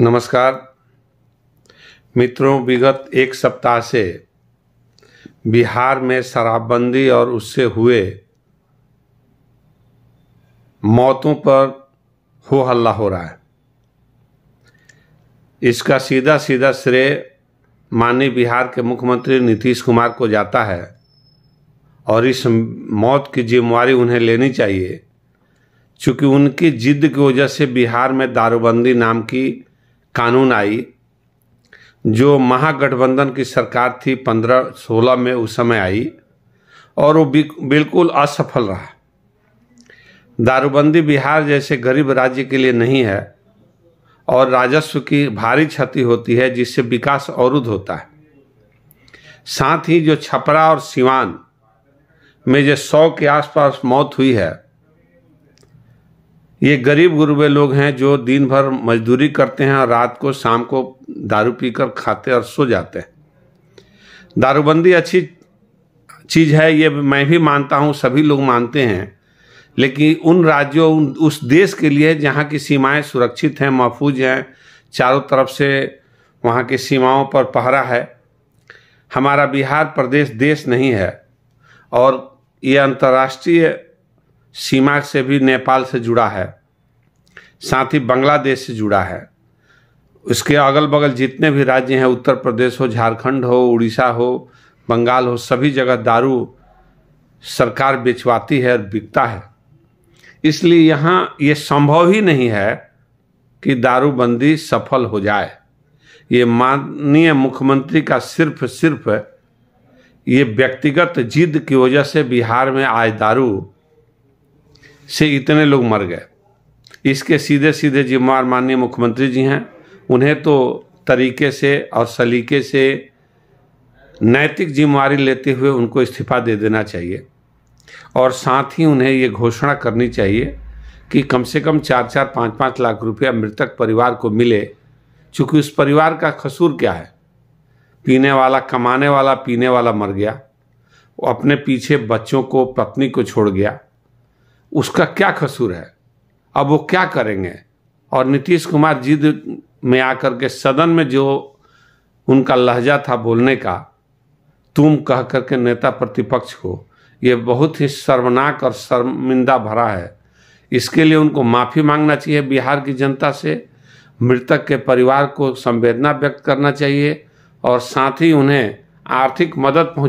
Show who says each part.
Speaker 1: नमस्कार मित्रों विगत एक सप्ताह से बिहार में शराबबंदी और उससे हुए मौतों पर हो हल्ला हो रहा है इसका सीधा सीधा श्रेय माननीय बिहार के मुख्यमंत्री नीतीश कुमार को जाता है और इस मौत की जिम्मेवारी उन्हें लेनी चाहिए चूँकि उनकी जिद की वजह से बिहार में दारूबंदी नाम की कानून आई जो महागठबंधन की सरकार थी पंद्रह सोलह में उस समय आई और वो बिल्कुल असफल रहा दारूबंदी बिहार जैसे गरीब राज्य के लिए नहीं है और राजस्व की भारी क्षति होती है जिससे विकास अवरुद्ध होता है साथ ही जो छपरा और सिवान में जो सौ के आसपास मौत हुई है ये गरीब गुरबे लोग हैं जो दिन भर मजदूरी करते हैं और रात को शाम को दारू पीकर खाते और सो जाते हैं दारूबंदी अच्छी चीज़ है ये मैं भी मानता हूँ सभी लोग मानते हैं लेकिन उन राज्यों उन उस देश के लिए जहाँ की सीमाएं सुरक्षित हैं महफूज हैं चारों तरफ से वहाँ की सीमाओं पर पहरा है हमारा बिहार प्रदेश देश नहीं है और ये अंतर्राष्ट्रीय सीमा से भी नेपाल से जुड़ा है साथ ही बांग्लादेश से जुड़ा है उसके अगल बगल जितने भी राज्य हैं उत्तर प्रदेश हो झारखंड हो उड़ीसा हो बंगाल हो सभी जगह दारू सरकार बेचवाती है और बिकता है इसलिए यहाँ ये संभव ही नहीं है कि दारूबंदी सफल हो जाए ये माननीय मुख्यमंत्री का सिर्फ सिर्फ ये व्यक्तिगत जिद की वजह से बिहार में आज दारू से इतने लोग मर गए इसके सीधे सीधे जिम्मेवार माननीय मुख्यमंत्री जी हैं उन्हें तो तरीके से और सलीके से नैतिक जिम्मेवारी लेते हुए उनको इस्तीफा दे देना चाहिए और साथ ही उन्हें ये घोषणा करनी चाहिए कि कम से कम चार चार पाँच पाँच लाख रुपया मृतक परिवार को मिले चूँकि उस परिवार का कसूर क्या है पीने वाला कमाने वाला पीने वाला मर गया वो अपने पीछे बच्चों को पत्नी को छोड़ गया उसका क्या कसूर है अब वो क्या करेंगे और नीतीश कुमार जिद में आकर के सदन में जो उनका लहजा था बोलने का तुम कह करके नेता प्रतिपक्ष को ये बहुत ही शर्मनाक और शर्मिंदा भरा है इसके लिए उनको माफ़ी मांगना चाहिए बिहार की जनता से मृतक के परिवार को संवेदना व्यक्त करना चाहिए और साथ ही उन्हें आर्थिक मदद पहुँच